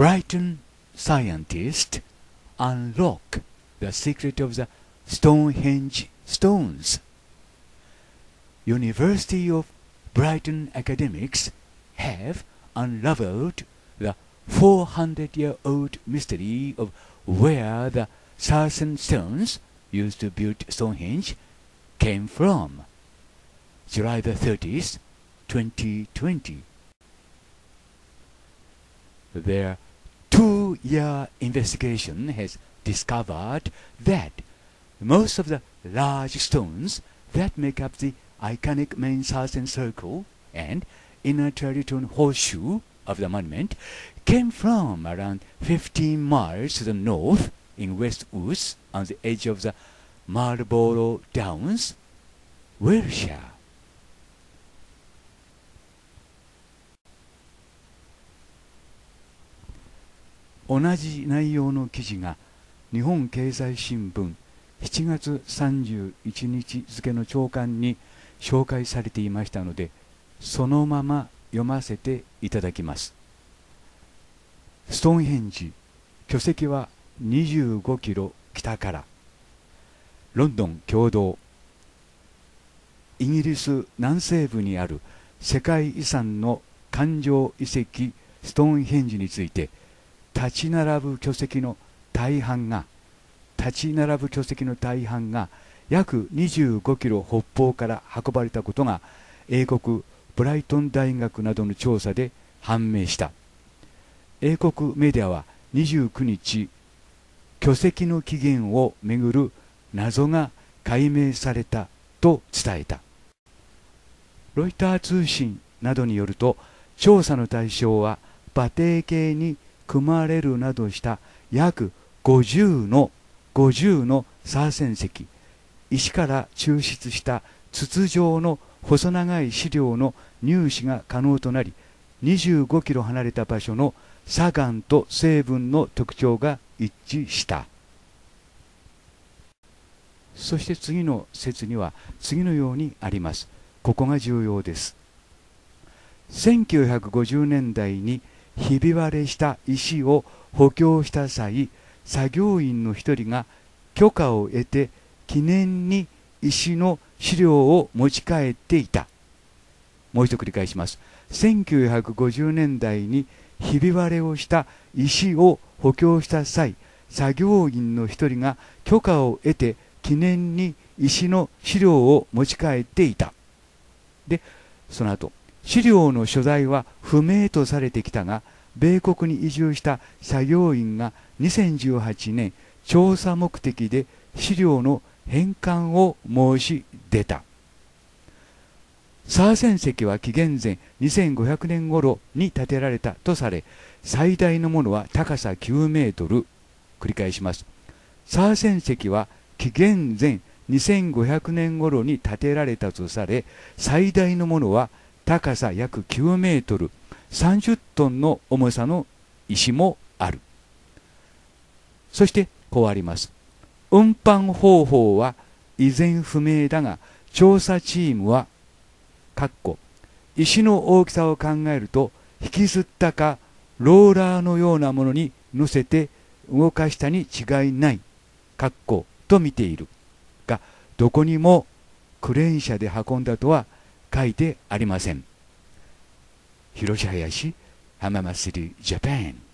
Brighton scientists unlock the secret of the Stonehenge stones. University of Brighton academics have unraveled the 400-year-old mystery of where the Sarsen stones used to build Stonehenge came from. July the 30th, 2020. There two-year investigation has discovered that most of the large stones that make up the iconic main southern circle and inner territorial horseshoe of the monument came from around 15 miles to the north in West Woods on the edge of the Marlborough Downs, Wiltshire. 同じ内容の記事が日本経済新聞7月31日付の朝刊に紹介されていましたのでそのまま読ませていただきますストーンヘンジ巨石は25キロ北からロンドン共同イギリス南西部にある世界遺産の環状遺跡ストーンヘンジについて立ち並ぶ巨石の大半が立ち並ぶ巨石の大半が約25キロ北方から運ばれたことが英国ブライトン大学などの調査で判明した英国メディアは29日巨石の起源をめぐる謎が解明されたと伝えたロイター通信などによると調査の対象は馬蹄形に組まれるなどした約50の50のサー石石から抽出した筒状の細長い資料の入手が可能となり25キロ離れた場所の砂岩と成分の特徴が一致したそして次の説には次のようにありますここが重要です1950年代にひび割れした石を補強した際作業員の1人が許可を得て記念に石の資料を持ち帰っていたもう一度繰り返します1950年代にひび割れをした石を補強した際作業員の1人が許可を得て記念に石の資料を持ち帰っていたでその後資料の所在は不明とされてきたが米国に移住した作業員が2018年調査目的で資料の返還を申し出たサーセン石は紀元前2500年頃に建てられたとされ最大のものは高さ9メートル繰り返しますサーセン石は紀元前2500年頃に建てられたとされ最大のものは高さ約9メートル30トンの重さの石もあるそしてこうあります運搬方法は依然不明だが調査チームは石の大きさを考えると引きずったかローラーのようなものに乗せて動かしたに違いないと見ているがどこにもクレーン車で運んだとは書いてありません。広瀬林浜祭りジャパン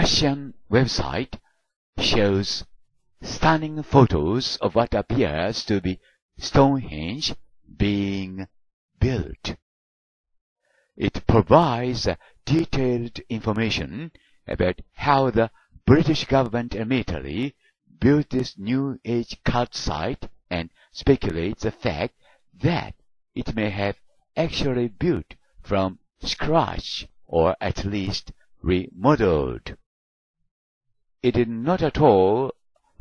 Russian website shows stunning photos of what appears to be Stonehenge being built. It provides detailed information about how the British government and military built this New Age cult site and speculates the fact that it may have actually built from scratch or at least remodeled it is not at all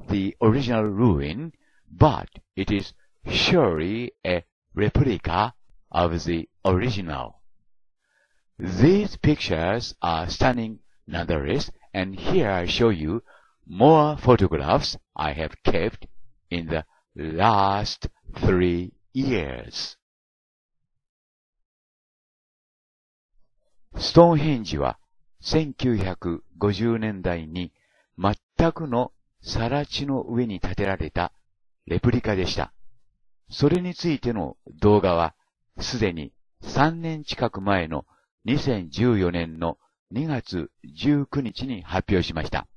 the original ruin, but it is surely a replica of the original. These pictures are stunning nonetheless, and here I show you more photographs I have kept in the last three years. Stonehenge 1950年代に全くのさら地の上に建てられたレプリカでした。それについての動画は、すでに3年近く前の2014年の2月19日に発表しました。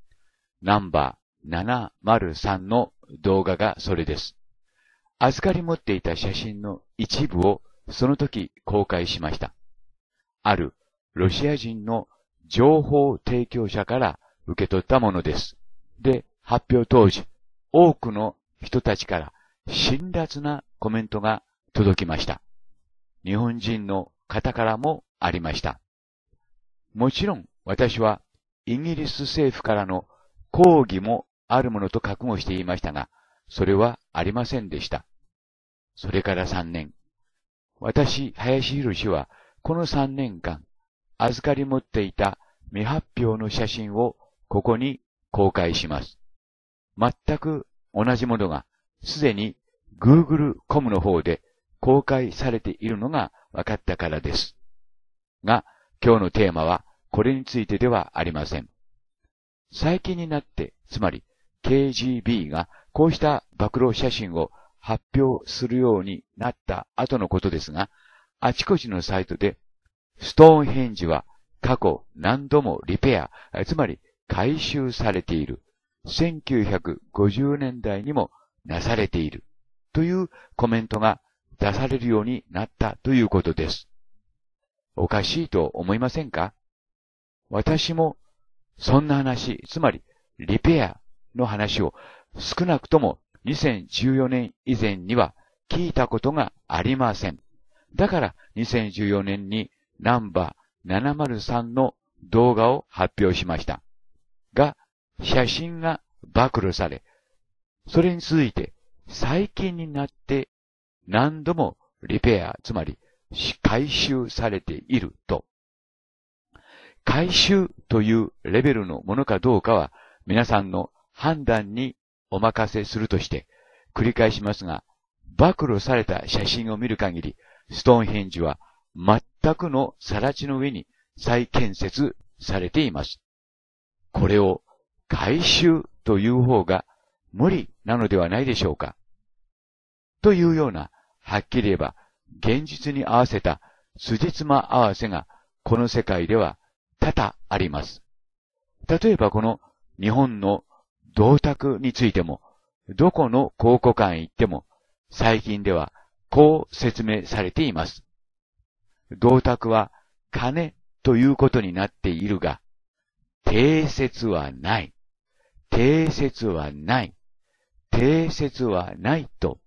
ナンバー703の動画がそれです。預かり持っていた写真の一部をその時公開しました。あるロシア人の情報提供者から受け取ったものです。で、発表当時、多くの人たちから辛辣なコメントが届きました。日本人の方からもありました。もちろん私はイギリス政府からの抗議もあるものと覚悟していましたが、それはありませんでした。それから3年。私、林博氏は、この3年間、預かり持っていた未発表の写真をここに公開します。全く同じものがすでに Google コムの方で公開されているのが分かったからです。が、今日のテーマはこれについてではありません。最近になって、つまり KGB がこうした暴露写真を発表するようになった後のことですが、あちこちのサイトで、ストーンヘンジは過去何度もリペア、つまり回収されている。1950年代にもなされている。というコメントが出されるようになったということです。おかしいと思いませんか私もそんな話、つまりリペアの話を少なくとも2014年以前には聞いたことがありません。だから2014年にナンバー703の動画を発表しました。が、写真が暴露され、それに続いて、最近になって何度もリペア、つまり回収されていると。回収というレベルのものかどうかは皆さんの判断にお任せするとして、繰り返しますが、暴露された写真を見る限り、ストーンヘンジは全くの更地の上に再建設されています。これを回収という方が無理なのではないでしょうか。というような、はっきり言えば、現実に合わせた辻褄合わせが、この世界では多々あります。例えばこの日本の銅鐸についても、どこの考古館へ行っても、最近ではこう説明されています。銅鐸は金ということになっているが、定説はない。定説はない。定説はないと。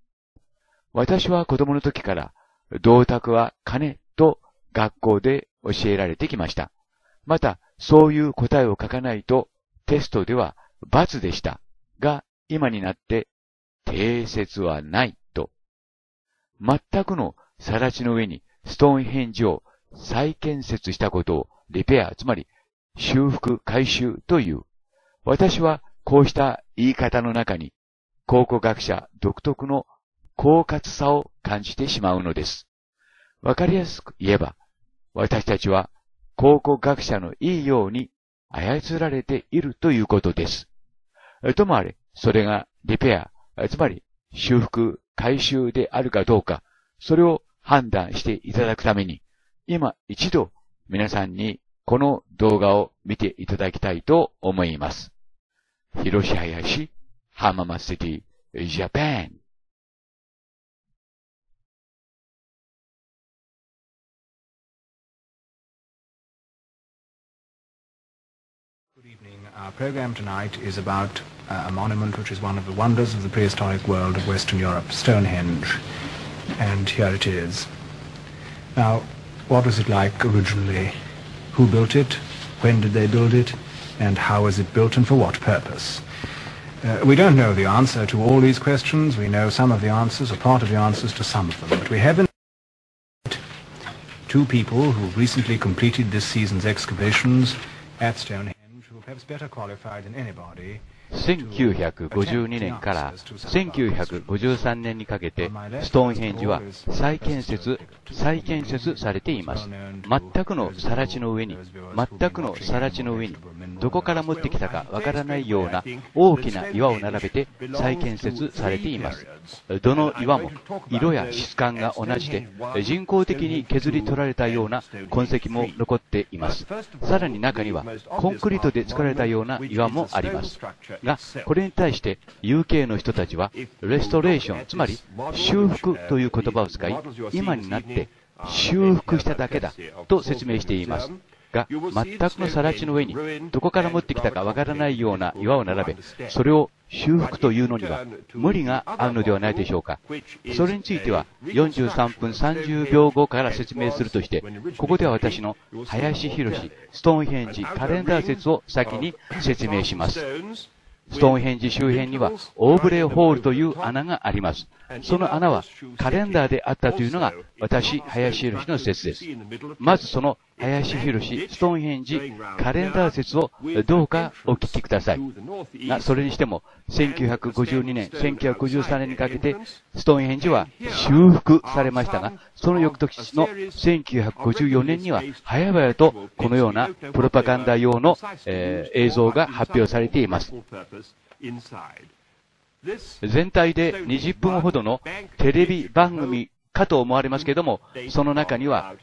私は子供の時から、銅卓は金と学校で教えられてきました。また、そういう答えを書かないとテストでは罰でしたが、今になって定説はないと。全くのさらちの上にストーンヘンジを再建設したことをリペア、つまり修復回収という。私はこうした言い方の中に、考古学者独特の狡猾さを感じてしまうのです。わかりやすく言えば、私たちは考古学者のいいように操られているということです。ともあれ、それがリペア、つまり修復、回収であるかどうか、それを判断していただくために、今一度皆さんにこの動画を見ていただきたいと思います。広し林、浜松シティ、ジャパン。i Our program tonight is about a monument which is one of the wonders of the prehistoric world of Western Europe, Stonehenge. And here it is. Now, what was it like originally who built it, when did they build it, and how was it built and for what purpose? Uh, we don't know the answer to all these questions. We know some of the answers or part of the answers to some of them. But we have two people who recently completed this season's excavations at Stonehenge who are perhaps better qualified than anybody 1952年から1953年にかけて、ストーンヘンジは再建設、再建設されています。全くの更地の上に、全くの更地の上に、どこから持ってきたかわからないような大きな岩を並べて再建設されています。どの岩も色や質感が同じで、人工的に削り取られたような痕跡も残っています。さらに中にはコンクリートで作られたような岩もあります。が、これに対して UK の人たちは、レストレーション、つまり修復という言葉を使い、今になって修復しただけだと説明しています。が全くの更地の上に、どこから持ってきたかわからないような岩を並べ、それを修復というのには無理があるのではないでしょうか。それについては43分30秒後から説明するとして、ここでは私の林博士、ストーンヘンジカレンダー説を先に説明します。ストーンヘンジ周辺にはオーブレーホールという穴があります。その穴はカレンダーであったというのが私、林博の説です。まずその林博ストーンヘンジカレンダー説をどうかお聞きください。が、それにしても、1952年、1953年にかけて、ストーンヘンジは修復されましたが、その翌年の1954年には、早々とこのようなプロパガンダ用の、えー、映像が発表されています。全体で20分ほどのテレビ番組かと思われますけども、その中には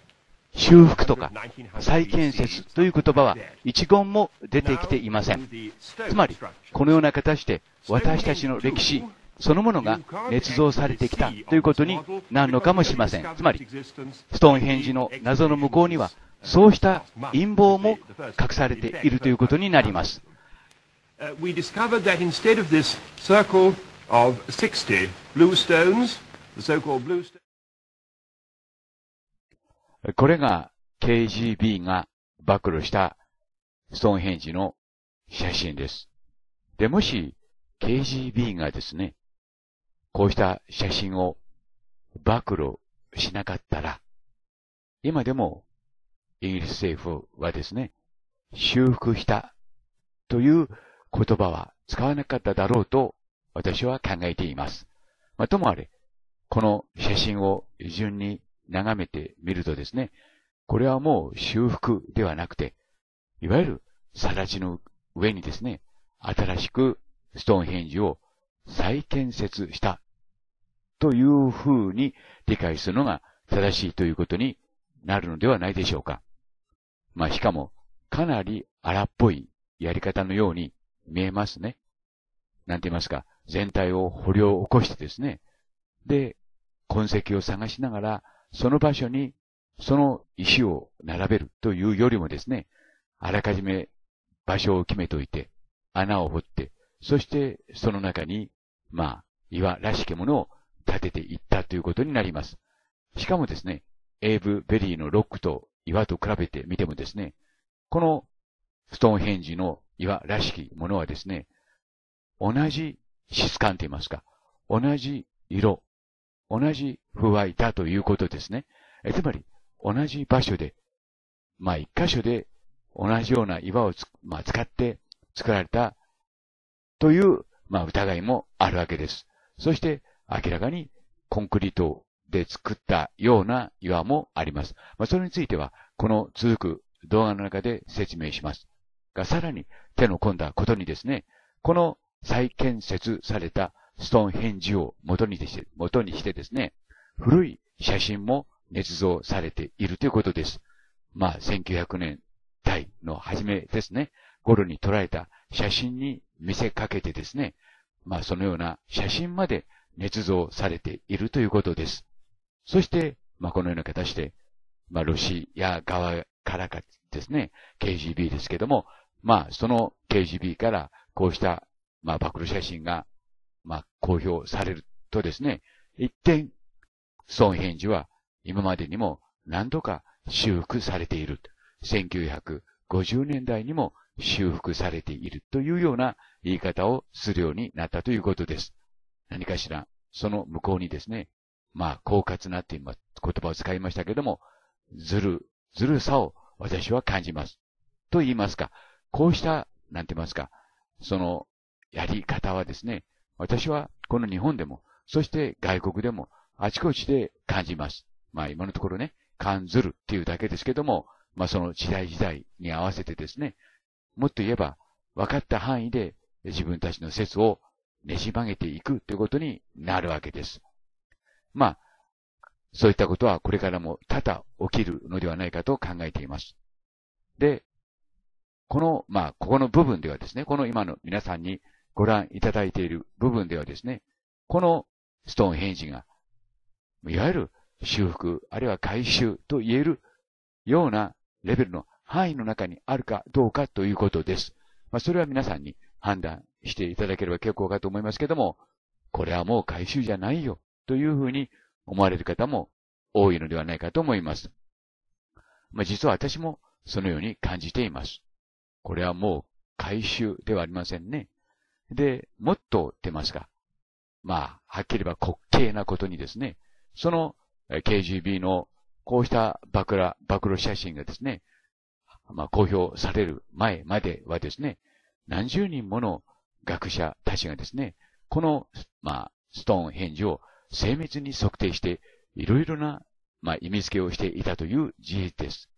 修復とか再建設という言葉は一言も出てきていません。つまり、このような形で私たちの歴史そのものが捏造されてきたということになるのかもしれません。つまり、ストーンヘンジの謎の向こうにはそうした陰謀も隠されているということになります。we discovered that instead of this circle of 60 blue stones, the so-called blue stones, これが KGB が暴露したストーンヘンジの写真です。で、もし KGB がですね、こうした写真を暴露しなかったら、今でもイギリス政府はですね、修復したという言葉は使わなかっただろうと私は考えています。まあ、ともあれ、この写真を順に眺めてみるとですね、これはもう修復ではなくて、いわゆる更地の上にですね、新しくストーンヘンジを再建設したというふうに理解するのが正しいということになるのではないでしょうか。まあ、しかも、かなり荒っぽいやり方のように見えますね。なんて言いますか、全体を掘りを起こしてですね、で、痕跡を探しながら、その場所にその石を並べるというよりもですね、あらかじめ場所を決めといて、穴を掘って、そしてその中に、まあ、岩らしきものを立てていったということになります。しかもですね、エイブ・ベリーのロックと岩と比べてみてもですね、このストーンヘンジの岩らしきものはですね、同じ質感と言いますか、同じ色、同じ不いだということですね。えつまり、同じ場所で、まあ一箇所で同じような岩をまあ、使って作られたという、まあ、疑いもあるわけです。そして明らかにコンクリートで作ったような岩もあります。まあ、それについてはこの続く動画の中で説明します。がさらに手の込んだことにですね、この再建設されたストーンヘンジを元にして、元にしてですね、古い写真も捏造されているということです。まあ、1900年代の初めですね、頃に捉えた写真に見せかけてですね、まあ、そのような写真まで捏造されているということです。そして、まあ、このような形で、まあ、ロシア側からかですね、KGB ですけども、まあ、その KGB からこうした、まあ、暴露写真が、まあ、公表されるとですね、一点、孫平寺は今までにも何度か修復されている。1950年代にも修復されているというような言い方をするようになったということです。何かしら、その向こうにですね、まあ、狡猾なって言葉を使いましたけども、ずる、ずるさを私は感じます。と言いますか、こうした、なんて言いますか、そのやり方はですね、私はこの日本でも、そして外国でも、あちこちで感じます。まあ今のところね、感ずるっていうだけですけども、まあその時代時代に合わせてですね、もっと言えば、分かった範囲で自分たちの説をねじ曲げていくということになるわけです。まあ、そういったことはこれからも多々起きるのではないかと考えています。で、この、まあ、ここの部分ではですね、この今の皆さんにご覧いただいている部分ではですね、このストーンヘンジが、いわゆる修復、あるいは回収と言えるようなレベルの範囲の中にあるかどうかということです。まあ、それは皆さんに判断していただければ結構かと思いますけども、これはもう回収じゃないよというふうに思われる方も多いのではないかと思います。まあ、実は私もそのように感じています。これはもう回収ではありませんね。で、もっと出ますが、まあ、はっきり言えば滑稽なことにですね、その KGB のこうした暴露、暴露写真がですね、まあ、公表される前まではですね、何十人もの学者たちがですね、この、まあ、ストーンヘンジを精密に測定して、いろいろな、まあ、意味付けをしていたという事実です。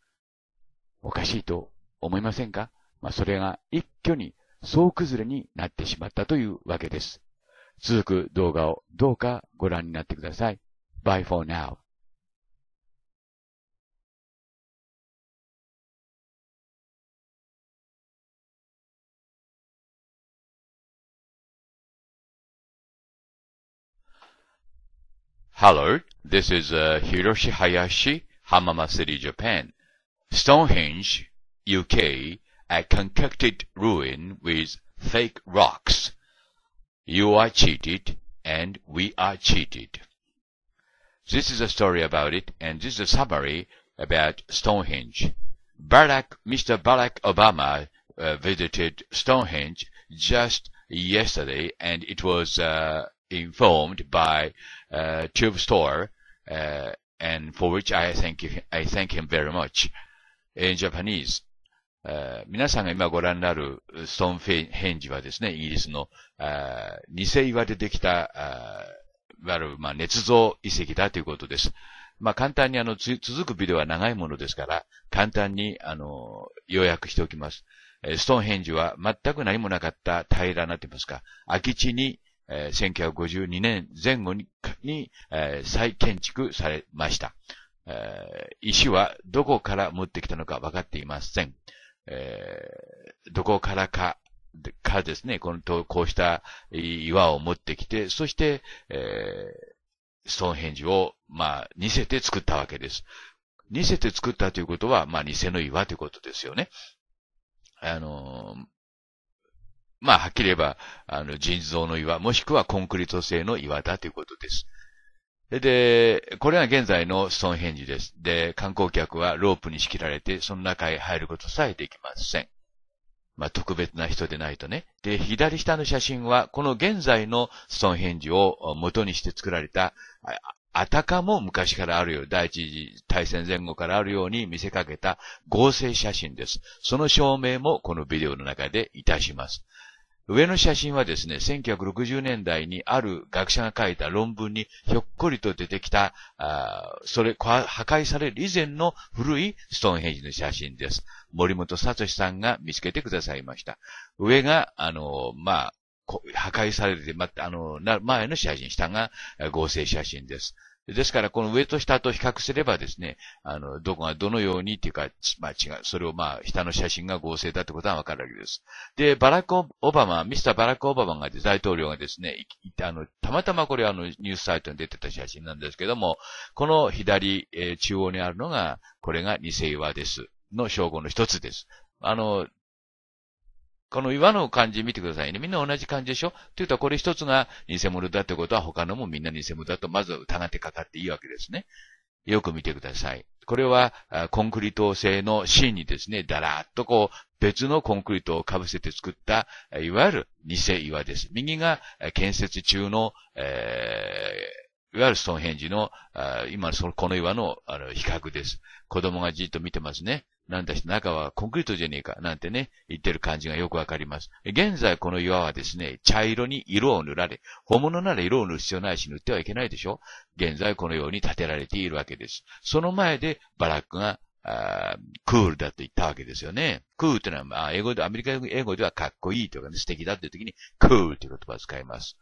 おかしいと思いませんかまあ、それが一挙に総崩れになってしまったというわけです。続く動画をどうかご覧になってください。Bye for now. Hello, this is uh, Hiroshi Hayashi, Hamama City, Japan. Stonehenge, UK, a concocted ruin with fake rocks. You are cheated and we are cheated. This is a story about it and this is a summary about Stonehenge. Barack, Mr. Barack Obama uh, visited Stonehenge just yesterday and it was uh, informed by uh, Tube Store uh, and for which I thank, I thank him very much. In Japanese, えー、皆さんが今ご覧になるストーンフェヘンジはですね、イギリスの、あ偽岩でできた、いわゆる、まあ、捏造遺跡だということです。まあ、簡単にあの、続くビデオは長いものですから、簡単に、あの、要約しておきます。ストーンヘンジは全く何もなかった平らなと言いますか、空き地に、えー、1952年前後に、にえー、再建築されました。えー、石はどこから持ってきたのか分かっていません。えー、どこからか、かですね、この、こうした岩を持ってきて、そして、えー、ストーンヘンジを、まあ、似せて作ったわけです。似せて作ったということは、まあ、偽の岩ということですよね。あのー、まあ、はっきり言えば、あの、人造の岩、もしくはコンクリート製の岩だということです。で、これは現在のストーンヘンジです。で、観光客はロープに仕切られて、その中へ入ることさえできません。まあ、特別な人でないとね。で、左下の写真は、この現在のストーンヘンジを元にして作られた、あたかも昔からあるよう、第一次大戦前後からあるように見せかけた合成写真です。その証明もこのビデオの中でいたします。上の写真はですね、1960年代にある学者が書いた論文にひょっこりと出てきた、あそれ、破壊される以前の古いストーンヘイジの写真です。森本聡さんが見つけてくださいました。上が、あの、まあ、破壊されて、ま、あの、前の写真、下が合成写真です。ですから、この上と下と比較すればですね、あの、どこがどのようにっていうか、まあ違う、それをまあ、下の写真が合成だってことはわかるわけです。で、バラク・オバマ、ミスター・バラク・オバマが大統領がですね、あの、たまたまこれあの、ニュースサイトに出てた写真なんですけども、この左、えー、中央にあるのが、これが偽岩です。の称号の一つです。あの、この岩の漢字見てくださいね。みんな同じ漢字でしょというと、これ一つが偽物だってことは他のもみんな偽物だと、まず疑ってかかっていいわけですね。よく見てください。これは、コンクリート製の芯にですね、だらーっとこう、別のコンクリートを被せて作った、いわゆる偽岩です。右が建設中の、えー、いわゆるストーンヘンジの、今そのこの岩のあの比較です。子供がじっと見てますね。なんだし、中はコンクリートじゃねえか、なんてね、言ってる感じがよくわかります。現在この岩はですね、茶色に色を塗られ、本物なら色を塗る必要ないし塗ってはいけないでしょ現在このように建てられているわけです。その前でバラックがクールだと言ったわけですよね。クールというのは、まあ、英語で、アメリカ英語ではかっこいいとかね、素敵だという時に、クールという言葉を使います。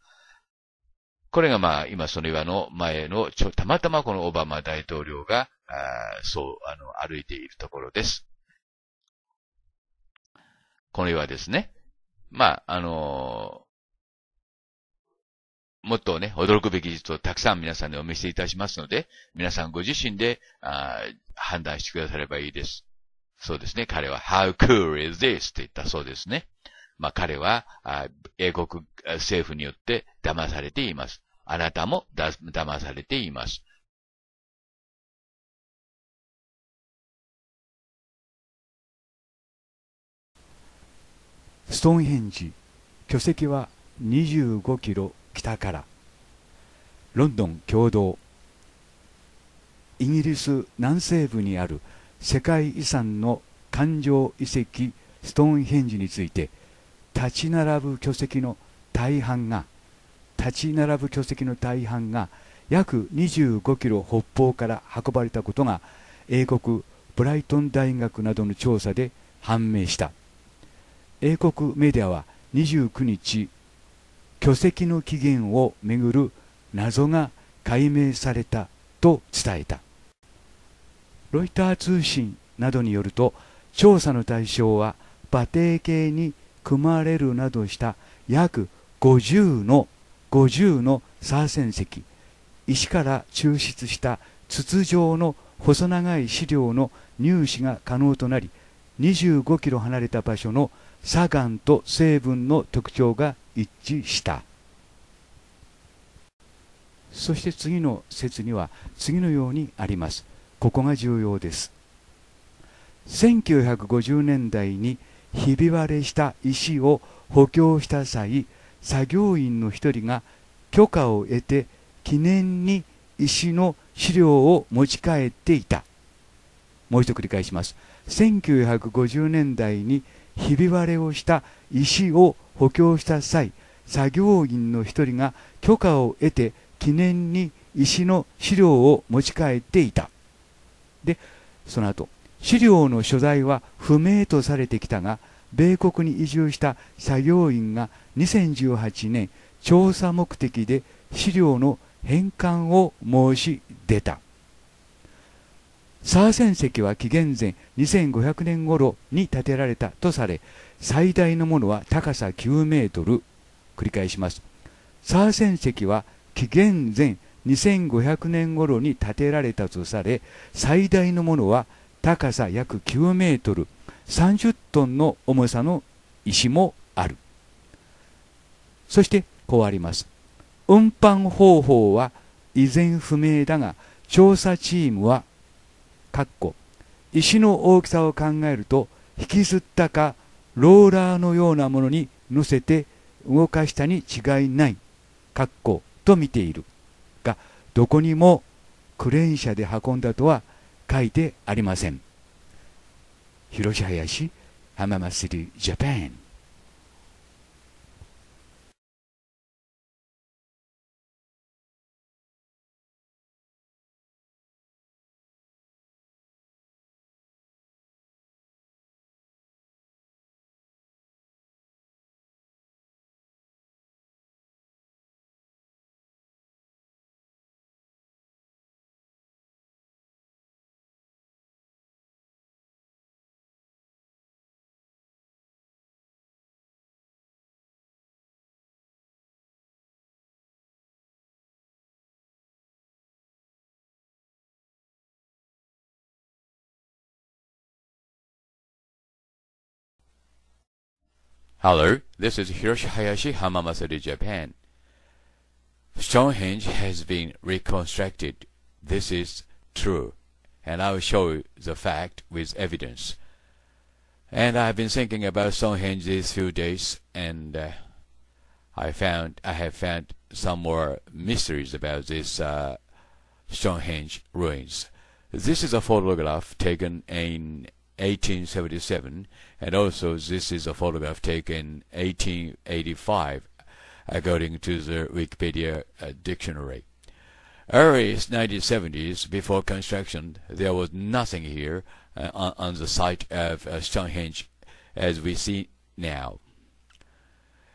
これがまあ、今その岩の前の、ちょ、たまたまこのオバマ大統領が、あそう、あの、歩いているところです。この岩ですね。まあ、あのー、もっとね、驚くべき事実をたくさん皆さんにお見せいたしますので、皆さんご自身であ判断してくださればいいです。そうですね。彼は、How cool is this? って言ったそうですね。まあ、彼は、英国政府によって騙されています。あなたもだ騙されています。ストーンヘンジ巨石は25キロ北からロンドン共同イギリス南西部にある世界遺産の環状遺跡ストーンヘンジについて立ち並ぶ巨石の大半が立ち並ぶ巨石の大半が約25キロ北方から運ばれたことが英国ブライトン大学などの調査で判明した英国メディアは29日巨石の起源をめぐる謎が解明されたと伝えたロイター通信などによると調査の対象は馬蹄形に組まれるなどした約50の50の左遷石石から抽出した筒状の細長い資料の入手が可能となり25キロ離れた場所の砂岩と成分の特徴が一致したそして次の説には次のようにありますここが重要です1950年代にひび割れした石を補強した際作業員の1人が許可を得て記念に石の資料を持ち帰っていたもう一度繰り返します1950年代にひび割れをした石を補強した際作業員の1人が許可を得て記念に石の資料を持ち帰っていたでその後資料の所在は不明とされてきたが米国に移住した作業員が2018年調査目的で資料の返還を申し出たサーセン石は紀元前2500年頃に建てられたとされ最大のものは高さ9メートル繰り返しますサーセン石は紀元前2500年頃に建てられたとされ最大のものは高さ9メートル高さ約9メートル30トンの重さの石もあるそしてこうあります運搬方法は依然不明だが調査チームは石の大きさを考えると引きずったかローラーのようなものに乗せて動かしたに違いないと見ているがどこにもクレーン車で運んだとは書いてありません。広し林浜祭りジャパン Hello, this is Hiroshi Hayashi, Hamamatsu, Japan. Stonehenge has been reconstructed. This is true, and I will show you the fact with evidence. And I've been thinking about Stonehenge these few days, and uh, I found I have found some more mysteries about this uh, Stonehenge ruins. This is a photograph taken in 1877, and also this is a photograph taken 1885, according to the Wikipedia uh, dictionary. Early 1970s, before construction, there was nothing here uh, on, on, the site of uh, Stonehenge as we see now.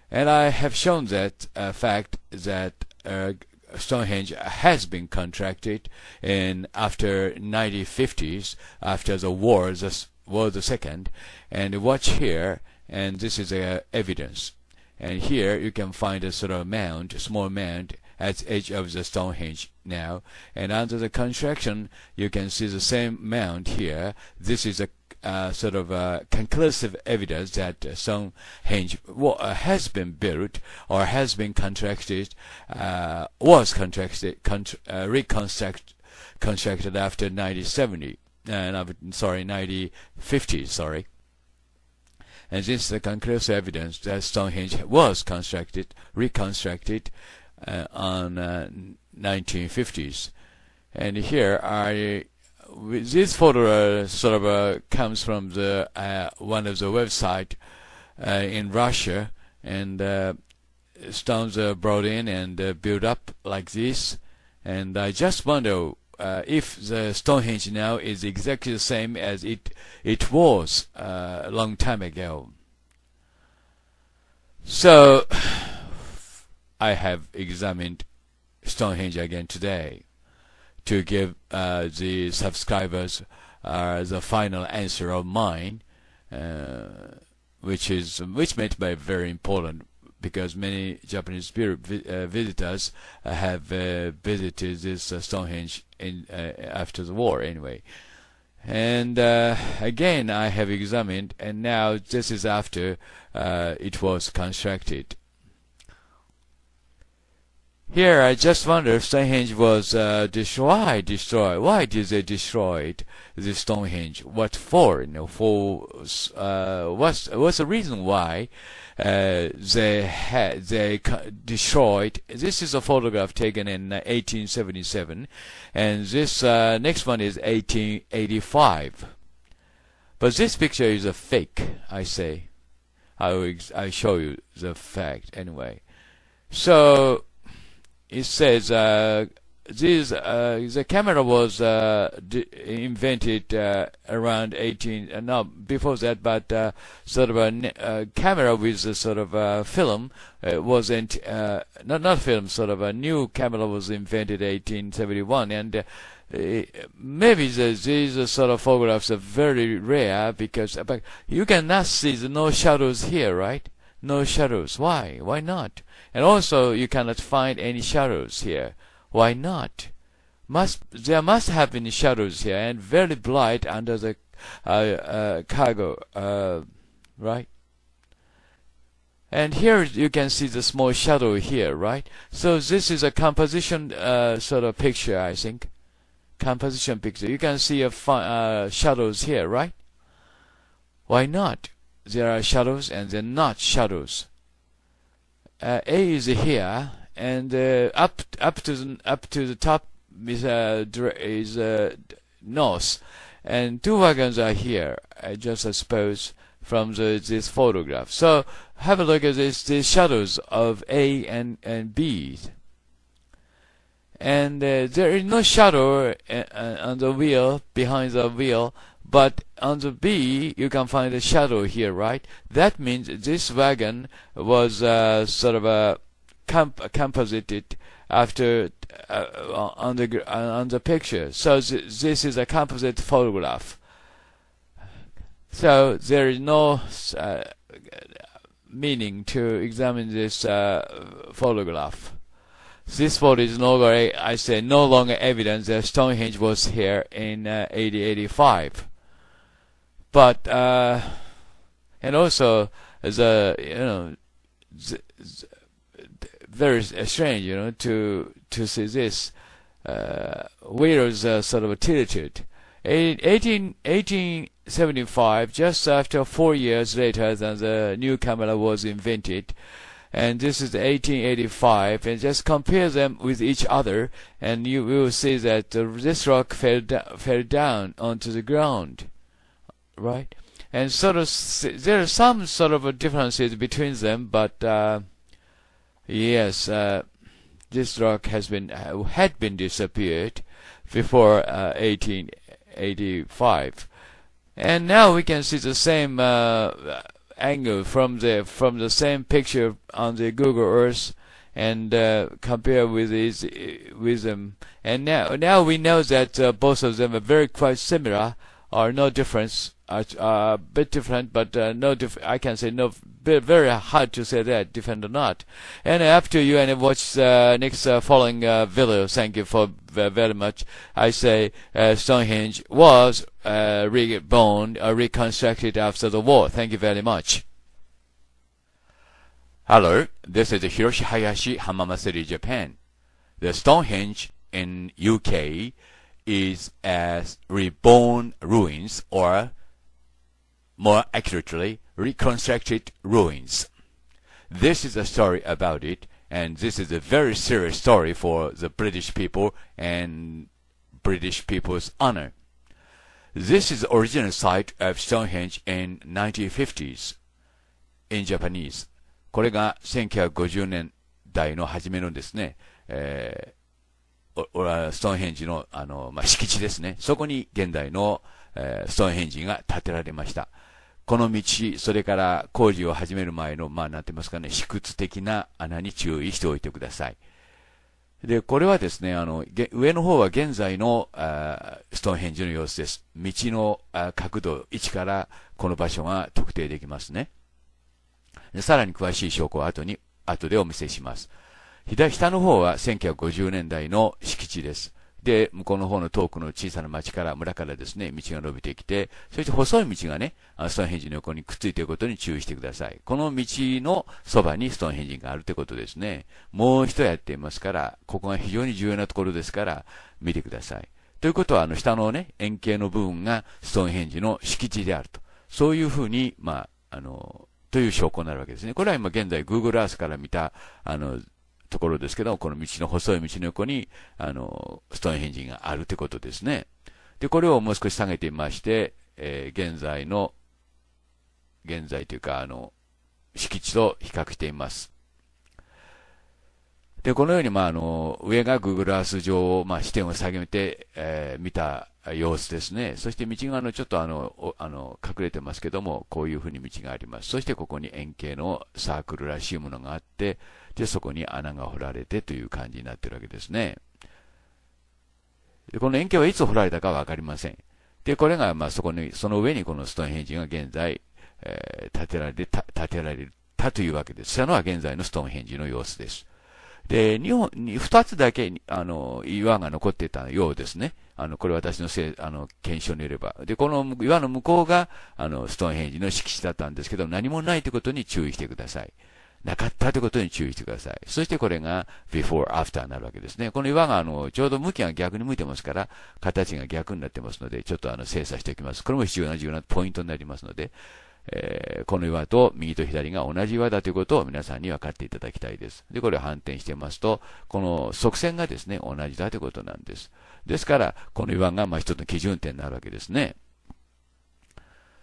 And I have shown that uh, fact that uh, Stonehenge has been contracted, in after 1950s, after the war, the was the second and watch here and this is the uh, evidence and here you can find a sort of mound small mound at edge of the Stonehenge now and under the construction you can see the same mound here this is a uh, sort of uh, conclusive evidence that uh, Stonehenge has been built or has been contracted, uh, was contracted, con uh, reconstructed after 1970 uh, sorry, 1950s, sorry. And this is the conclusive evidence that Stonehenge was constructed, reconstructed uh, on uh, 1950s. And here are this photo uh, sort of uh, comes from the uh, one of the website uh, in Russia, and uh, stones are brought in and built up like this. And I just wonder uh, if the Stonehenge now is exactly the same as it it was uh, a long time ago. So I have examined Stonehenge again today to give uh, the subscribers uh, the final answer of mine, uh, which is which might be very important because many Japanese uh, visitors uh, have uh, visited this Stonehenge in, after the war anyway. And again, I have examined, and now this is after it was constructed. Here, I just wonder if Stonehenge was uh, destroyed. Destroyed. Why did they destroy the Stonehenge? What for? You know, for uh, what's what's the reason why uh, they had they destroyed? This is a photograph taken in 1877, uh, and this uh, next one is 1885. But this picture is a fake. I say, I will I show you the fact anyway. So it says uh, this uh, the camera was uh, invented uh, around 18 uh, no before that but uh, sort of a camera with a sort of a film was not not film sort of a new camera was invented 1871 and maybe the, these sort of photographs are very rare because you cannot see no shadows here right no shadows why why not and also you cannot find any shadows here. Why not? Must there must have been shadows here and very bright under the uh, uh, cargo, uh, right? And here you can see the small shadow here, right? So this is a composition uh, sort of picture, I think. Composition picture. You can see uh, shadows here, right? Why not? There are shadows and they're not shadows uh, A is here, and uh, up up to the, up to the top is uh, is uh, north, and two wagons are here. I just suppose from the, this photograph. So have a look at this the shadows of A and and B. And uh, there is no shadow uh, uh, on the wheel behind the wheel but on the B, you can find a shadow here, right? That means this wagon was uh, sort of a comp composited after uh, on the uh, on the picture. So th this is a composite photograph. So there is no uh, meaning to examine this uh, photograph. This photo is no longer, I say, no longer evidence that Stonehenge was here in 1885. Uh, but uh, and also as a you know very uh, strange you know to to see this uh, Wheeler's uh, sort of attitude. 18, 1875, just after four years later than the new camera was invented, and this is 1885, and just compare them with each other, and you will see that uh, this rock fell, fell down onto the ground right? And sort of there are some sort of differences between them, but uh, yes, uh, this rock has been uh, had been disappeared before 1885, uh, and now we can see the same uh, angle from the from the same picture on the Google Earth and uh, compare with these with them. And now now we know that uh, both of them are very quite similar are no difference, uh, a uh, bit different, but uh, no I can say no, very hard to say that, different or not. And up to you, and watch uh, next uh, following uh, video. Thank you for very much. I say uh, Stonehenge was reborn, reconstructed after the war. Thank you very much. Hello, this is Hiroshi Hayashi, Hamamatsu, Japan. The Stonehenge in UK is as reborn ruins or more accurately reconstructed ruins. This is a story about it and this is a very serious story for the British people and British people's honor. This is the original site of Stonehenge in 1950s in Japanese これが1950年代の初めのですね、えー俺はストーンヘンジの、あの、まあ、敷地ですね。そこに現代の、えー、ストーンヘンジが建てられました。この道、それから工事を始める前の、まあ、なんて言いますかね、卑屈的な穴に注意しておいてください。で、これはですね、あの、上の方は現在のあストーンヘンジの様子です。道のあ角度、位置からこの場所が特定できますね。さらに詳しい証拠は後に、後でお見せします。左下の方は1950年代の敷地です。で、向こうの方の遠くの小さな町から、村からですね、道が伸びてきて、そして細い道がね、ストーンヘンジの横にくっついていることに注意してください。この道のそばにストーンヘンジがあるということですね。もう一やっていますから、ここが非常に重要なところですから、見てください。ということは、あの、下のね、円形の部分がストーンヘンジの敷地であると。そういうふうに、まあ、あの、という証拠になるわけですね。これは今現在 Google Earth から見た、あの、ところですけど、この道の細い道の横に、あの、ストーンヘンジがあるってことですね。で、これをもう少し下げてみまして、えー、現在の、現在というか、あの、敷地と比較しています。で、このように、まあ、あの、上が Google Earth 上を、まあ、視点を下げて、えー、見た様子ですね。そして道側のちょっとあの、あの、隠れてますけども、こういうふうに道があります。そしてここに円形のサークルらしいものがあって、で、そこに穴が掘られてという感じになってるわけですね。でこの円形はいつ掘られたかわかりません。で、これが、まあ、そこに、その上にこのストーンヘンジが現在、えー、建てられて、建てられたというわけです。したのは現在のストーンヘンジの様子です。で、日本に二つだけ、あの、岩が残ってたようですね。あの、これ私のせい、あの、検証によれば。で、この岩の向こうが、あの、ストーンヘンジの敷地だったんですけど、何もないということに注意してください。なかったということに注意してください。そしてこれが before, after になるわけですね。この岩があの、ちょうど向きが逆に向いてますから、形が逆になってますので、ちょっとあの、精査しておきます。これも必要な重要なポイントになりますので、えー、この岩と右と左が同じ岩だということを皆さんに分かっていただきたいです。で、これを反転してますと、この側線がですね、同じだということなんです。ですから、この岩がまあ一つの基準点になるわけですね。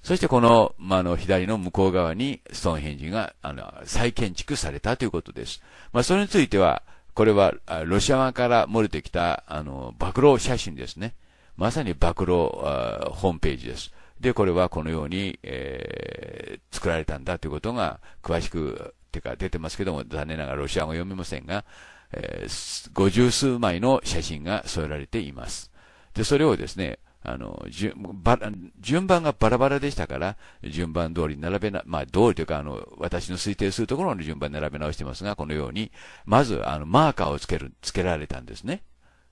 そしてこの、まあ、の、左の向こう側にストーンヘンジが、あの、再建築されたということです。まあ、それについては、これは、ロシア側から漏れてきた、あの、暴露写真ですね。まさに暴露ホームページです。で、これはこのように、えー、作られたんだということが、詳しく、てか出てますけども、残念ながらロシア語読めませんが、えー、50数枚の写真が添えられています。で、それをですね、あの、順、ば、順番がバラバラでしたから、順番通り並べな、まあ、通りというか、あの、私の推定するところの順番並べ直してますが、このように、まず、あの、マーカーをつける、つけられたんですね。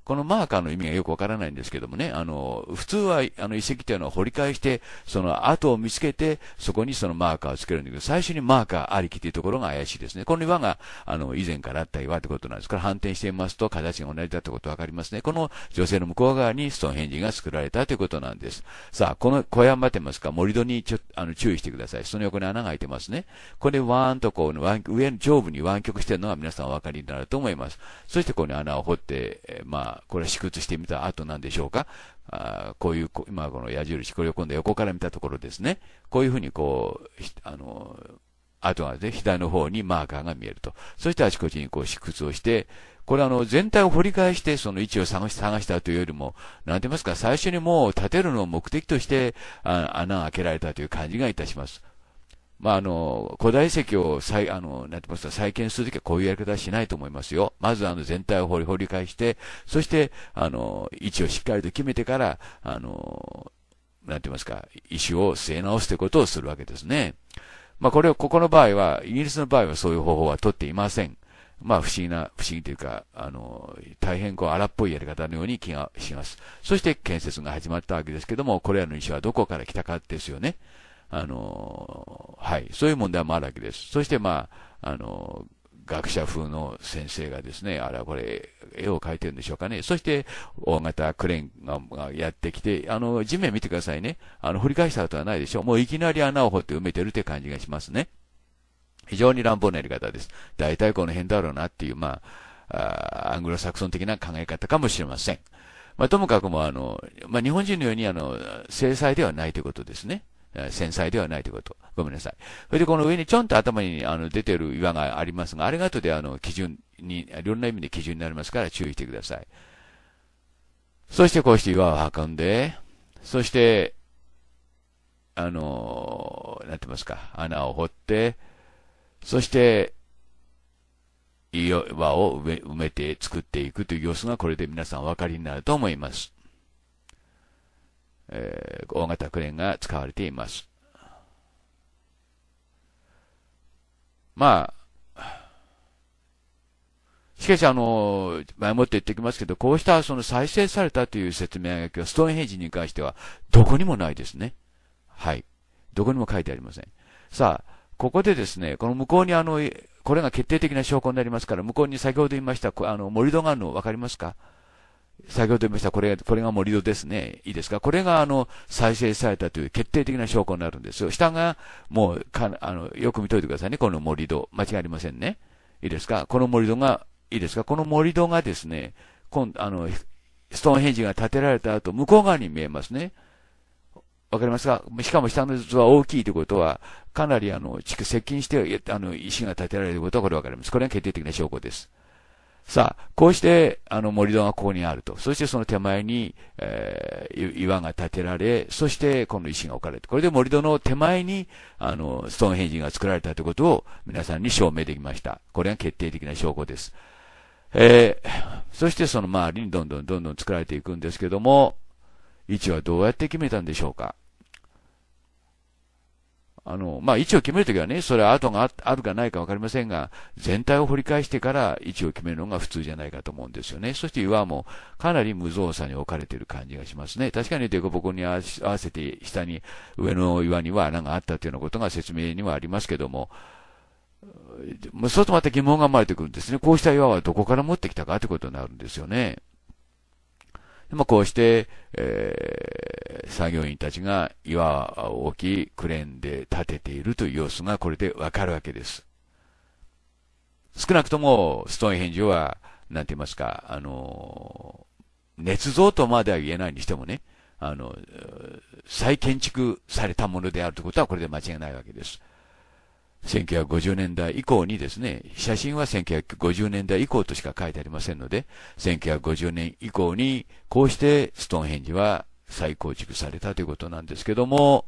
このマーカーの意味がよくわからないんですけどもね、あの、普通は、あの、遺跡というのは掘り返して、その後を見つけて、そこにそのマーカーをつけるんだけど、最初にマーカーありきというところが怪しいですね。この岩が、あの、以前からあった岩ってことなんですから、反転してみますと、形が同じだってことわかりますね。この女性の向こう側にストーンヘンジが作られたということなんです。さあ、この小山ってますか、盛戸土にちょあの、注意してください。その横に穴が開いてますね。これでワーンとこう、上、上部に湾曲してるのが皆さんお分かりになると思います。そしてここに穴を掘って、まあ、あ、これ試してみた後なんでしょうか。あこういう、今この矢印、これを今度横から見たところですね。こういうふうにこう、あの、後がで、ね、左の方にマーカーが見えると。そしてあちこちにこう、試掘をして、これあの、全体を掘り返して、その位置を探し、探したというよりも、なんて言いますか、最初にもう建てるのを目的として、あ穴が開けられたという感じがいたします。まあ、あの、古代遺跡を再、あの、なんて言いますか、再建するときはこういうやり方はしないと思いますよ。まず、あの、全体を掘り、掘り返して、そして、あの、位置をしっかりと決めてから、あの、なんて言いますか、石を据え直すということをするわけですね。まあ、これを、ここの場合は、イギリスの場合はそういう方法は取っていません。まあ、不思議な、不思議というか、あの、大変こう荒っぽいやり方のように気がします。そして建設が始まったわけですけども、これらの石はどこから来たかですよね。あの、はい、そういう問題もあるわけです。そして、まあ、あの、学者風の先生がですね、あれはこれ、絵を描いてるんでしょうかね。そして、大型クレーンがやってきて、あの、地面見てくださいね。あの、振り返したことはないでしょう。もういきなり穴を掘って埋めてるって感じがしますね。非常に乱暴なやり方です。大体この辺だろうなっていう、まあ、あアングロサクソン的な考え方かもしれません。まあ、ともかくも、あの、まあ、日本人のように、あの、制裁ではないということですね。繊細ではないということ。ごめんなさい。それでこの上にちょんと頭にあの出てる岩がありますが、あれが後であの基準に、いろんな意味で基準になりますから注意してください。そしてこうして岩を運んで、そして、あの、なんて言いますか、穴を掘って、そして、岩を埋めて作っていくという様子がこれで皆さんお分かりになると思います。えー、大型クレーンが使われています。まあ、しかし、あの、前もって言ってきますけど、こうしたその再生されたという説明書きは、ストーンヘッジに関しては、どこにもないですね。はい。どこにも書いてありません。さあ、ここでですね、この向こうにあの、これが決定的な証拠になりますから、向こうに先ほど言いました、あの、盛り土があるの分かりますか先ほど言いました、これが、これが盛り土ですね。いいですかこれが、あの、再生されたという決定的な証拠になるんですよ。下が、もう、か、あの、よく見といてくださいね。この盛り土。間違いありませんね。いいですかこの盛り土が、いいですかこの盛り土がですね、今、あの、ストーンヘンジが建てられた後、向こう側に見えますね。わかりますかしかも下の図は大きいということは、かなりあの、接近して、あの、石が建てられることはこれわかります。これが決定的な証拠です。さあ、こうして、あの、森戸がここにあると。そしてその手前に、えー、岩が建てられ、そしてこの石が置かれて、これで森戸の手前に、あの、ストーンヘンジが作られたということを皆さんに証明できました。これが決定的な証拠です。えー、そしてその周りにどんどんどんどん作られていくんですけども、位置はどうやって決めたんでしょうかあの、まあ、位置を決めるときはね、それは後があるかないかわかりませんが、全体を掘り返してから位置を決めるのが普通じゃないかと思うんですよね。そして岩もかなり無造作に置かれている感じがしますね。確かにデコボコに合わせて下に、上の岩には穴があったというようなことが説明にはありますけども、そうするとまた疑問が生まれてくるんですね。こうした岩はどこから持ってきたかということになるんですよね。でもこうして、えー、作業員たちが岩を置き、クレーンで立てているという様子がこれでわかるわけです。少なくとも、ストーンヘンジは、なんて言いますか、あの、捏造とまでは言えないにしてもね、あの、再建築されたものであるということはこれで間違いないわけです。1950年代以降にですね、写真は1950年代以降としか書いてありませんので、1950年以降に、こうしてストーンヘンジは再構築されたということなんですけども、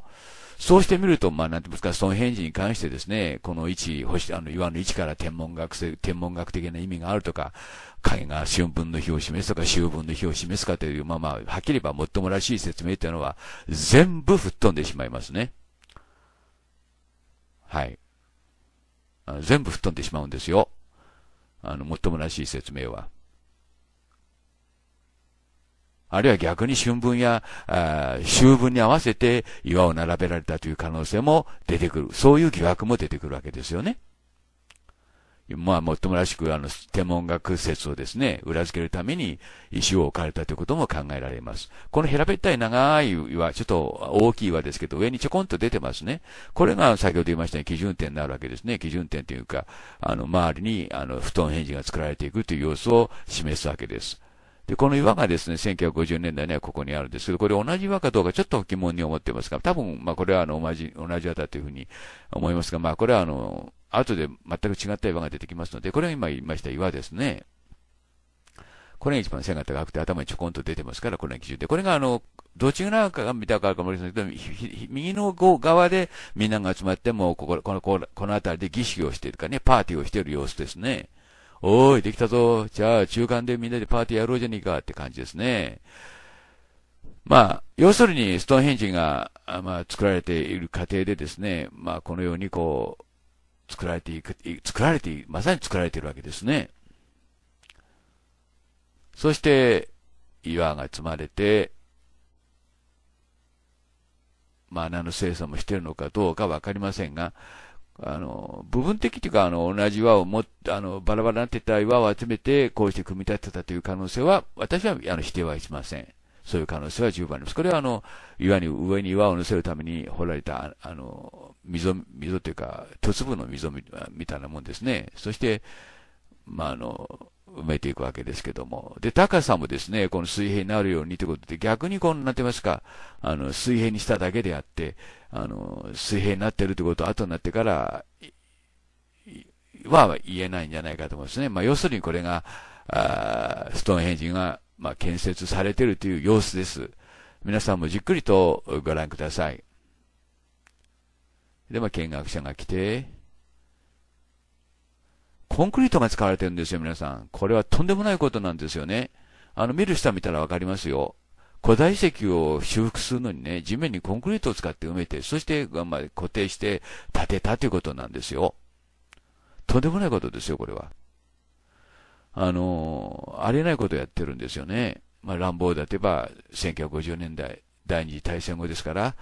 そうしてみると、まあ、なんていうんですか、ストーンヘンジに関してですね、この位置、星、あの、岩の位置から天文学、天文学的な意味があるとか、影が春分の日を示すとか、秋分の日を示すかという、まあまあ、はっきり言えば、もっともらしい説明というのは、全部吹っ飛んでしまいますね。はい。あの全部吹っ飛んでしまうんですよ。あの、もっともらしい説明は。あるいは逆に春分や、あ秋分に合わせて岩を並べられたという可能性も出てくる。そういう疑惑も出てくるわけですよね。まあ、もっともらしく、あの、天文学説をですね、裏付けるために石を置かれたということも考えられます。この平べったい長い岩、ちょっと大きい岩ですけど、上にちょこんと出てますね。これが先ほど言いましたように基準点になるわけですね。基準点というか、あの、周りに、あの、布団返事が作られていくという様子を示すわけです。で、この岩がですね、1950年代にはここにあるんですけど、これ同じ岩かどうかちょっと疑問に思ってますが、多分、まあこれはあの、同じ、同じ岩だというふうに思いますが、まあこれはあの、後で全く違った岩が出てきますので、これは今言いました岩ですね。これが一番背が高くて頭にちょこんと出てますから、これが基準で。これがあの、どちらかが見たかかもしれないけど、右の側でみんなが集まっても、ここ、この、この辺りで儀式をしてるかね、パーティーをしている様子ですね。おーい、できたぞ。じゃあ、中間でみんなでパーティーやろうじゃねえかって感じですね。まあ、要するに、ストーンヘンジが、まあ、作られている過程でですね、まあ、このようにこう、作られていく、作られて、まさに作られているわけですね。そして、岩が積まれて、まあ、穴の精査もしているのかどうかわかりませんが、あの、部分的というか、あの、同じ岩をも、あの、バラバラになってた岩を集めて、こうして組み立てたという可能性は、私は、あの、否定はしません。そういう可能性は十分あります。これはあの、岩に、上に岩を乗せるために掘られた、あの、溝、溝というか、突粒の溝みたいなもんですね。そして、まあ、あの、埋めていくわけですけども。で、高さもですね、この水平になるようにということで、逆にこうなってますか、あの、水平にしただけであって、あの、水平になってるってことは後になってから、は言えないんじゃないかと思うんですね。まあ、要するにこれが、あストーンヘンジがまあ、建設されているという様子です。皆さんもじっくりとご覧ください。で、まあ、見学者が来て、コンクリートが使われてるんですよ、皆さん。これはとんでもないことなんですよね。あの、見る人見たらわかりますよ。古代遺跡を修復するのにね、地面にコンクリートを使って埋めて、そして、まあ、固定して建てたということなんですよ。とんでもないことですよ、これは。あの、ありえないことをやってるんですよね。まあ、乱暴だといえば、1950年代、第二次大戦後ですから、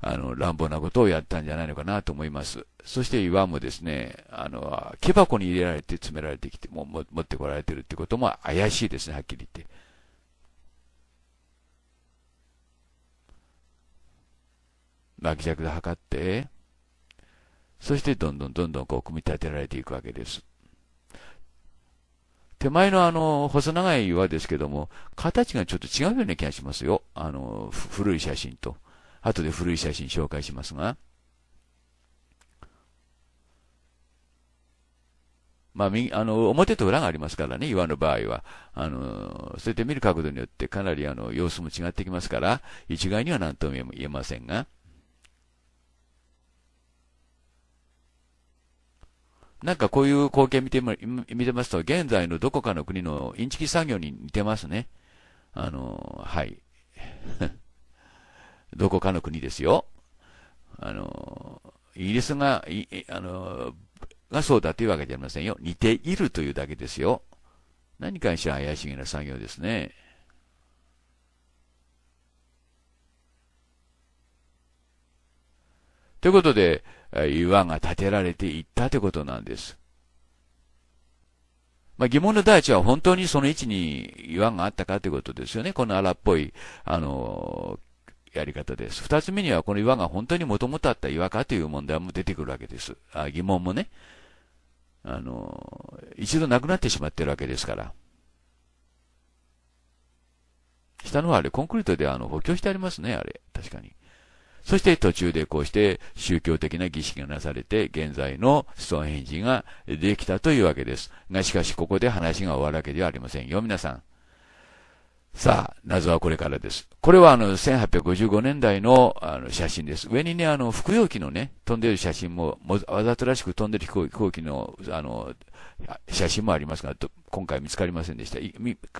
あの、乱暴なことをやったんじゃないのかなと思います。そして岩もですね、あの、木箱に入れられて詰められてきて、もも持ってこられてるってことも怪しいですね、はっきり言って。巻き尺で測って、そしてどんどんどんどんこう組み立てられていくわけです。手前のあの、細長い岩ですけども、形がちょっと違うような気がしますよ。あの、古い写真と。後で古い写真紹介しますが。まあ、あの、表と裏がありますからね、岩の場合は。あの、そうやって見る角度によってかなりあの、様子も違ってきますから、一概には何とも言えませんが。なんかこういう光景見て見てますと、現在のどこかの国のインチキ産業に似てますね。あの、はい。どこかの国ですよ。あの、イギリスが、あの、がそうだというわけじゃありませんよ。似ているというだけですよ。何かにしら怪しげな作業ですね。ということで、岩が建てられていったということなんです。まあ、疑問の第一は本当にその位置に岩があったかということですよね。この荒っぽい、あの、やり方です。二つ目にはこの岩が本当にもともとあった岩かという問題も出てくるわけです。あ疑問もね。あの、一度なくなってしまってるわけですから。下のはあれ、コンクリートであの補強してありますね、あれ。確かに。そして途中でこうして宗教的な儀式がなされて、現在のストーンヘンジができたというわけです。が、しかしここで話が終わるわけではありませんよ、皆さん。さあ、謎はこれからです。これはあの、1855年代のあの写真です。上にね、あの、服用機のね、飛んでる写真も、もわざとらしく飛んでる飛行飛行機の、あの、写真もありますが、今回見つかりませんでした。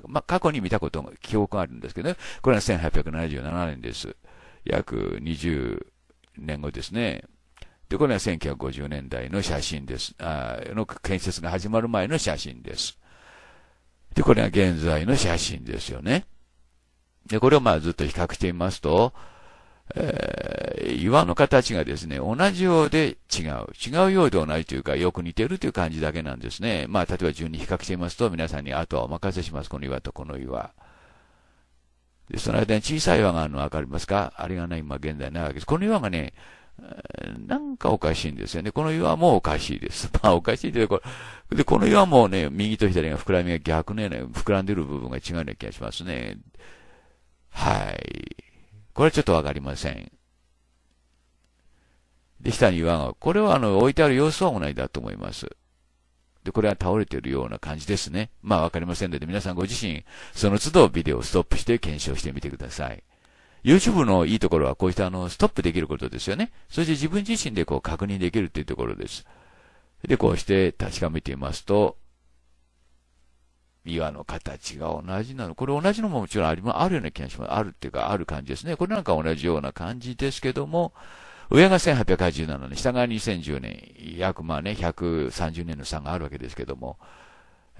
まあ、過去に見たことも、記憶があるんですけどね、これは1877年です。約20年後ですね。で、これは1950年代の写真です。あの建設が始まる前の写真です。で、これが現在の写真ですよね。で、これをまあずっと比較してみますと、えー、岩の形がですね、同じようで違う。違うようで同ないというか、よく似てるという感じだけなんですね。まあ、例えば順に比較してみますと、皆さんに後はお任せします。この岩とこの岩。で、その間に小さい岩があるの分かりますかあれがね、今現在ないわけです。この岩がね、なんかおかしいんですよね。この岩もおかしいです。まあおかしいというか、で、この岩もね、右と左が膨らみが逆ね、膨らんでる部分が違うような気がしますね。はい。これはちょっとわかりません。で、下に岩が、これはあの、置いてある様子は同じだと思います。で、これは倒れているような感じですね。まあわかりませんので、皆さんご自身、その都度ビデオをストップして検証してみてください。YouTube のいいところはこうしたあの、ストップできることですよね。そして自分自身でこう確認できるっていうところです。で、こうして確かめてみますと、岩の形が同じなの。これ同じのももちろんあり、あるような気がします。あるっていうか、ある感じですね。これなんか同じような感じですけども、上が1887年、下が2010年、約まあね、130年の差があるわけですけども、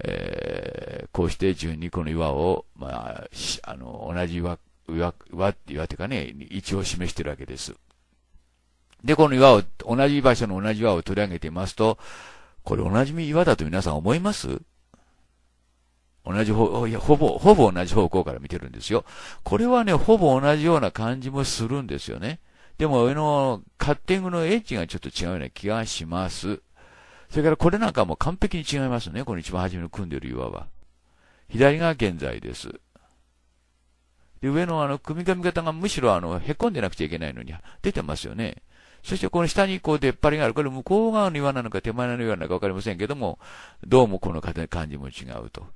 えー、こうして順にこの岩を、まあ、あの、同じ岩、岩、岩っていうかね、位置を示しているわけです。で、この岩を、同じ場所の同じ岩を取り上げていますと、これ同じ岩だと皆さん思います同じ方、いや、ほぼ、ほぼ同じ方向から見てるんですよ。これはね、ほぼ同じような感じもするんですよね。でも、上のカッティングのエッジがちょっと違うような気がします。それからこれなんかも完璧に違いますね。この一番初めの組んでる岩は。左が現在です。で、上のあの、組み込み方がむしろあの、凹んでなくちゃいけないのに出てますよね。そしてこの下にこう出っ張りがある。これ向こう側の岩なのか手前の岩なのかわかりませんけども、どうもこの感じも違うと。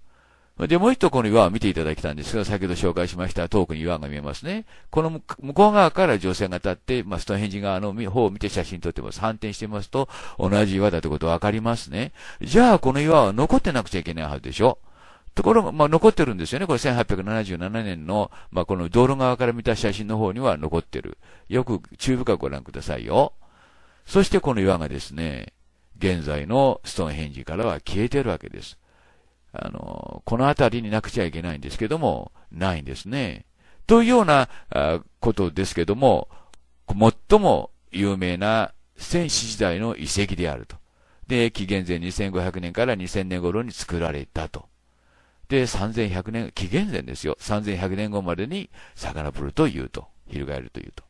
で、もう一個この岩を見ていただきたんですが、先ほど紹介しました遠くに岩が見えますね。この向こう側から女性が立って、まあ、ストヘンジ側の方を見て写真撮ってます。反転してますと、同じ岩だということわかりますね。じゃあ、この岩は残ってなくちゃいけないはずでしょ。ところが、まあ、残ってるんですよね。これ1877年の、まあ、この道路側から見た写真の方には残ってる。よく注意深くご覧くださいよ。そしてこの岩がですね、現在のストーンヘンジからは消えてるわけです。あの、この辺りになくちゃいけないんですけども、ないんですね。というようなことですけども、最も有名な戦士時代の遺跡であると。で、紀元前2500年から2000年頃に作られたと。で、3100年、紀元前ですよ。3100年後までに遡るというと。翻るというと。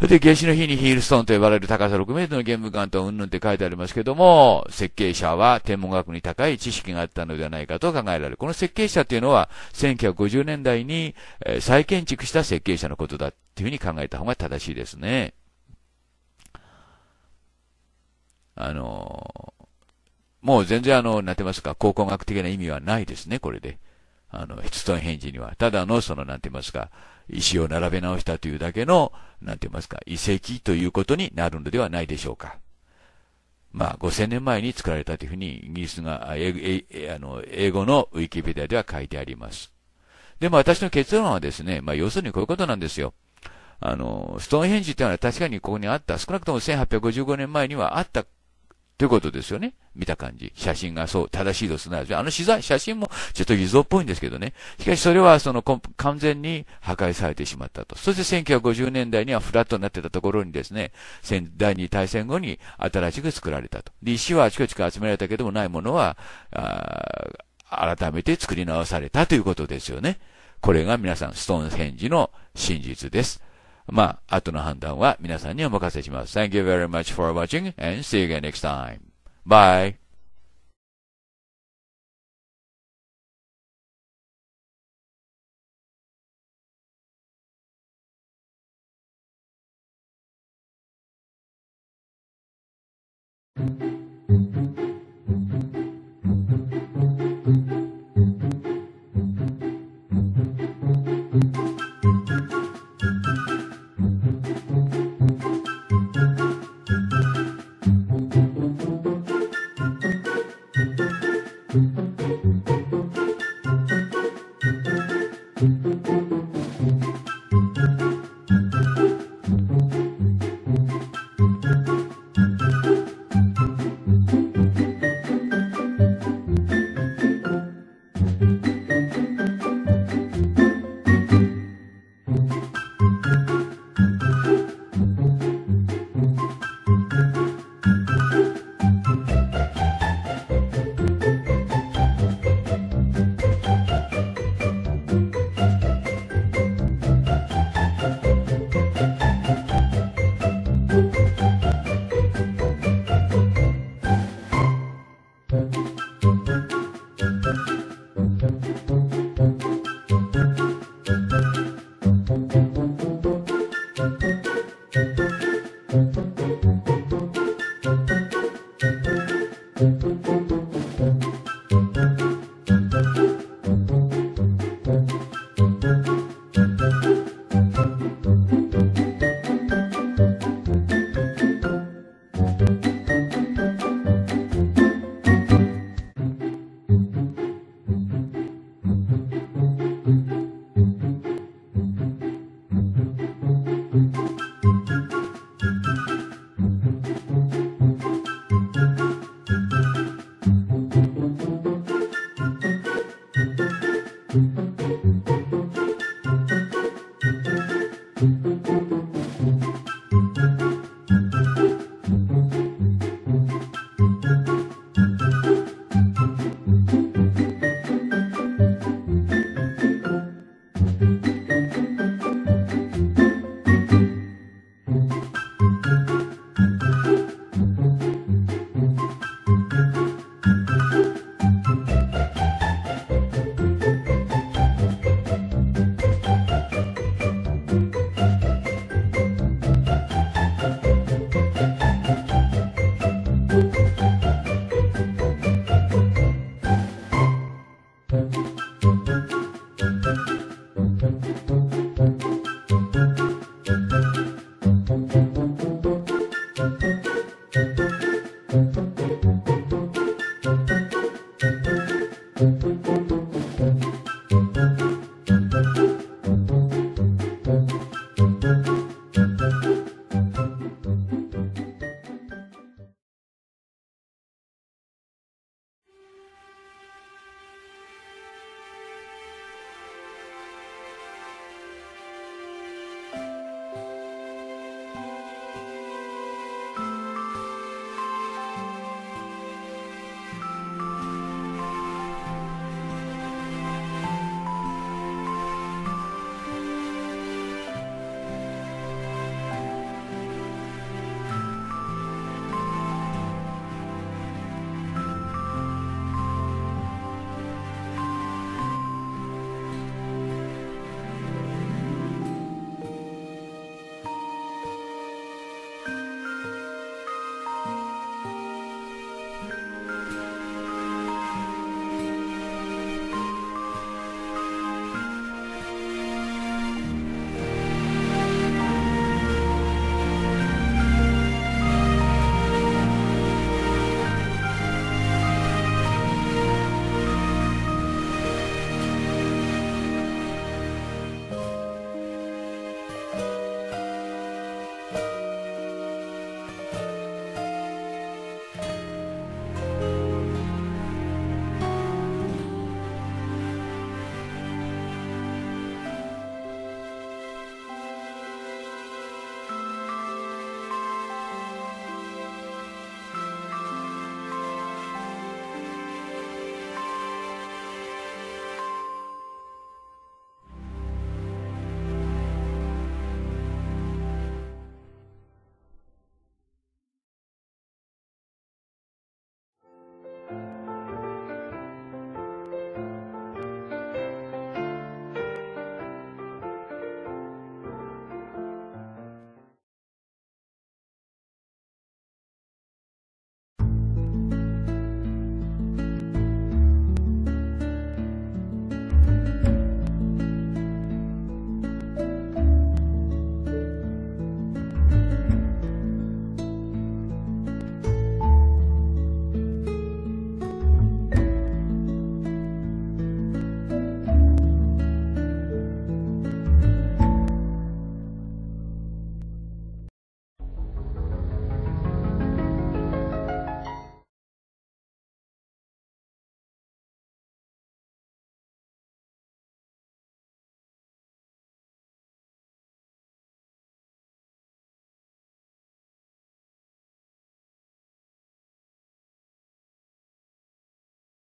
それで、夏至の日にヒールストーンと呼ばれる高さ6メートルの玄武岩とうんぬんって書いてありますけども、設計者は天文学に高い知識があったのではないかと考えられる。この設計者っていうのは、1950年代に、再建築した設計者のことだっていうふうに考えた方が正しいですね。あのもう全然あの、なってますか、考古学的な意味はないですね、これで。あの、ヒストンヘンジには。ただの、その、なんて言いますか、石を並べ直したというだけの、なんて言いますか、遺跡ということになるのではないでしょうか。まあ、5000年前に作られたというふうに、イギリスが、英語のウィキペディアでは書いてあります。でも私の結論はですね、まあ、要するにこういうことなんですよ。あの、ストーンヘンジっていうのは確かにここにあった、少なくとも1855年前にはあったということですよね。見た感じ。写真がそう、正しいとすなわち、あの資材、写真もちょっと偽造っぽいんですけどね。しかしそれはその完全に破壊されてしまったと。そして1950年代にはフラットになってたところにですね、第二大戦後に新しく作られたと。で、石はあちこちから集められたけどもないものは、あ改めて作り直されたということですよね。これが皆さん、ストーンヘンジの真実です。まあ、後の判断は皆さんにお任せします。Thank you very much for watching and see you again next time. Bye! thank you